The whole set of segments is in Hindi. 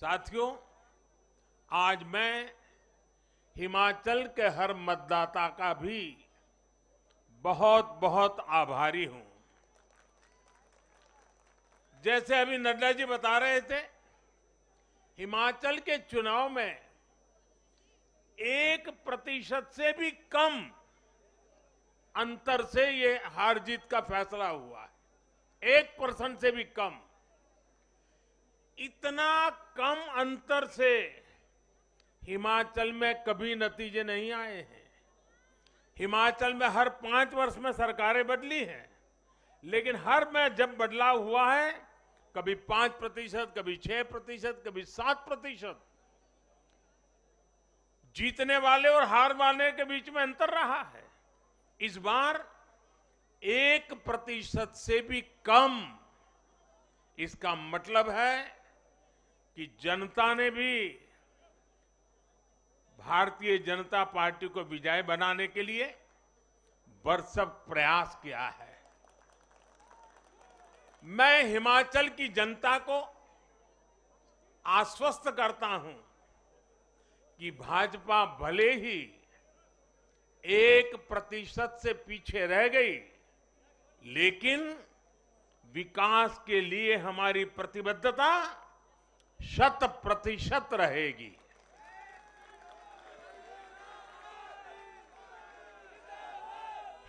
साथियों आज मैं हिमाचल के हर मतदाता का भी बहुत बहुत आभारी हूं जैसे अभी नड्डा जी बता रहे थे हिमाचल के चुनाव में एक प्रतिशत से भी कम अंतर से ये हार जीत का फैसला हुआ है एक परसेंट से भी कम इतना कम अंतर से हिमाचल में कभी नतीजे नहीं आए हैं हिमाचल में हर पांच वर्ष में सरकारें बदली हैं लेकिन हर में जब बदलाव हुआ है कभी पांच प्रतिशत कभी छह प्रतिशत कभी सात प्रतिशत जीतने वाले और हार वाले के बीच में अंतर रहा है इस बार एक प्रतिशत से भी कम इसका मतलब है कि जनता ने भी भारतीय जनता पार्टी को विजय बनाने के लिए बरसब प्रयास किया है मैं हिमाचल की जनता को आश्वस्त करता हूं कि भाजपा भले ही एक प्रतिशत से पीछे रह गई लेकिन विकास के लिए हमारी प्रतिबद्धता शत प्रतिशत रहेगी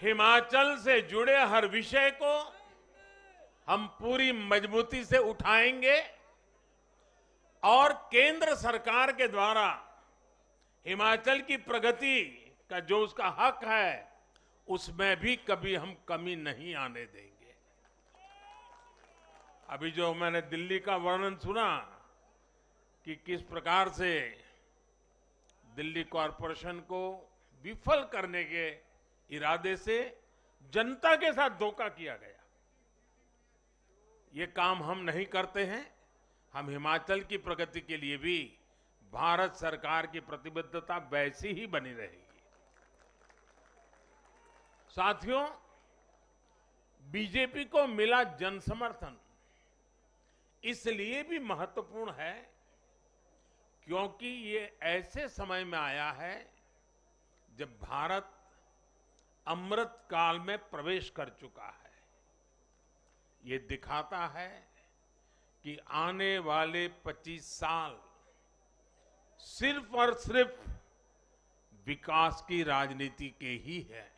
हिमाचल से जुड़े हर विषय को हम पूरी मजबूती से उठाएंगे और केंद्र सरकार के द्वारा हिमाचल की प्रगति का जो उसका हक है उसमें भी कभी हम कमी नहीं आने देंगे अभी जो मैंने दिल्ली का वर्णन सुना कि किस प्रकार से दिल्ली कॉरपोरेशन को विफल करने के इरादे से जनता के साथ धोखा किया गया ये काम हम नहीं करते हैं हम हिमाचल की प्रगति के लिए भी भारत सरकार की प्रतिबद्धता वैसी ही बनी रहेगी साथियों बीजेपी को मिला जनसमर्थन इसलिए भी महत्वपूर्ण है क्योंकि ये ऐसे समय में आया है जब भारत अमृत काल में प्रवेश कर चुका है ये दिखाता है कि आने वाले 25 साल सिर्फ और सिर्फ विकास की राजनीति के ही है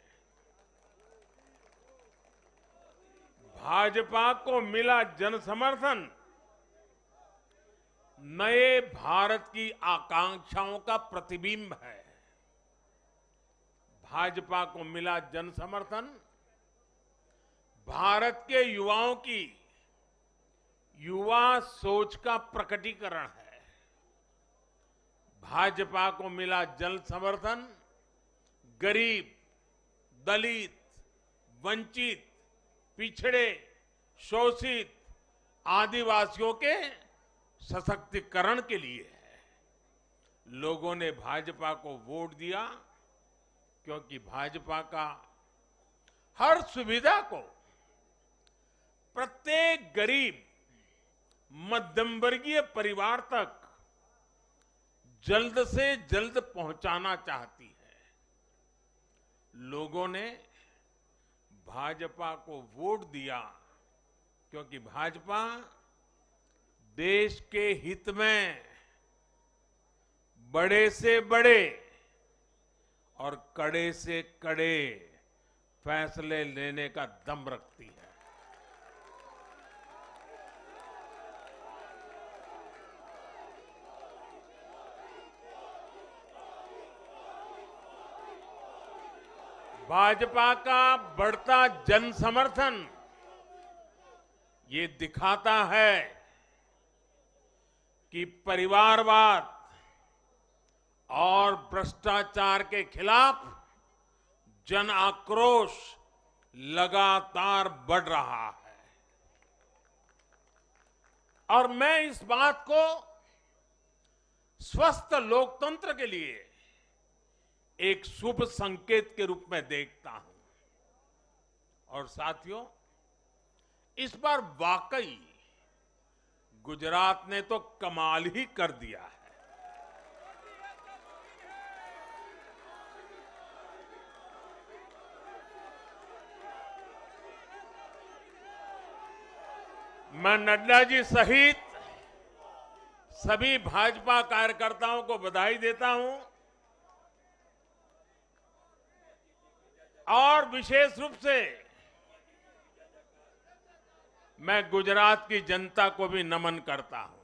भाजपा को मिला जनसमर्थन समर्थन नए भारत की आकांक्षाओं का प्रतिबिंब है भाजपा को मिला जन समर्थन भारत के युवाओं की युवा सोच का प्रकटीकरण है भाजपा को मिला जन समर्थन गरीब दलित वंचित पिछड़े शोषित आदिवासियों के सशक्तिकरण के लिए है लोगों ने भाजपा को वोट दिया क्योंकि भाजपा का हर सुविधा को प्रत्येक गरीब मध्यम वर्गीय परिवार तक जल्द से जल्द पहुंचाना चाहती है लोगों ने भाजपा को वोट दिया क्योंकि भाजपा देश के हित में बड़े से बड़े और कड़े से कड़े फैसले लेने का दम रखती है भाजपा का बढ़ता जन समर्थन ये दिखाता है कि परिवारवाद और भ्रष्टाचार के खिलाफ जन आक्रोश लगातार बढ़ रहा है और मैं इस बात को स्वस्थ लोकतंत्र के लिए एक शुभ संकेत के रूप में देखता हूं और साथियों इस बार वाकई गुजरात ने तो कमाल ही कर दिया है मैं नड्डा जी सहित सभी भाजपा कार्यकर्ताओं को बधाई देता हूं और विशेष रूप से मैं गुजरात की जनता को भी नमन करता हूं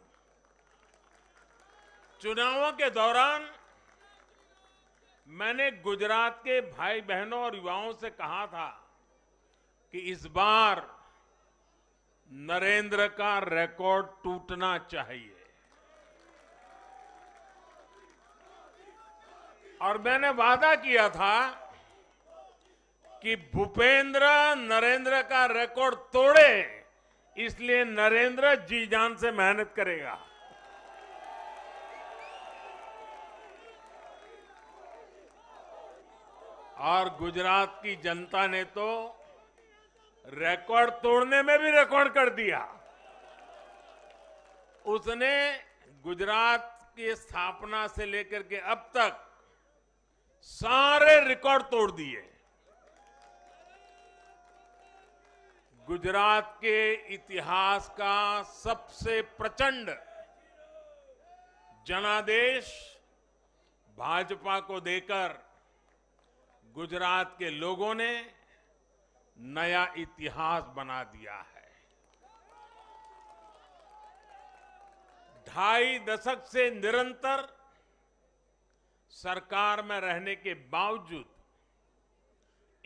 चुनावों के दौरान मैंने गुजरात के भाई बहनों और युवाओं से कहा था कि इस बार नरेंद्र का रिकॉर्ड टूटना चाहिए और मैंने वादा किया था कि भूपेंद्र नरेंद्र का रिकॉर्ड तोड़े इसलिए नरेंद्र जी जान से मेहनत करेगा और गुजरात की जनता ने तो रिकॉर्ड तोड़ने में भी रिकॉर्ड कर दिया उसने गुजरात की स्थापना से लेकर के अब तक सारे रिकॉर्ड तोड़ दिए गुजरात के इतिहास का सबसे प्रचंड जनादेश भाजपा को देकर गुजरात के लोगों ने नया इतिहास बना दिया है ढाई दशक से निरंतर सरकार में रहने के बावजूद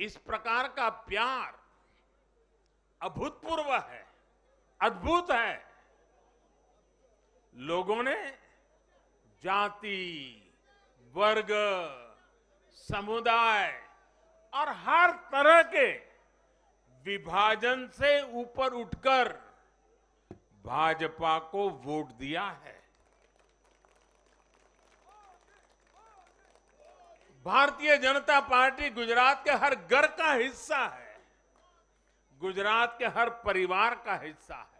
इस प्रकार का प्यार अभूतपूर्व है अद्भुत है लोगों ने जाति वर्ग समुदाय और हर तरह के विभाजन से ऊपर उठकर भाजपा को वोट दिया है भारतीय जनता पार्टी गुजरात के हर घर का हिस्सा है गुजरात के हर परिवार का हिस्सा है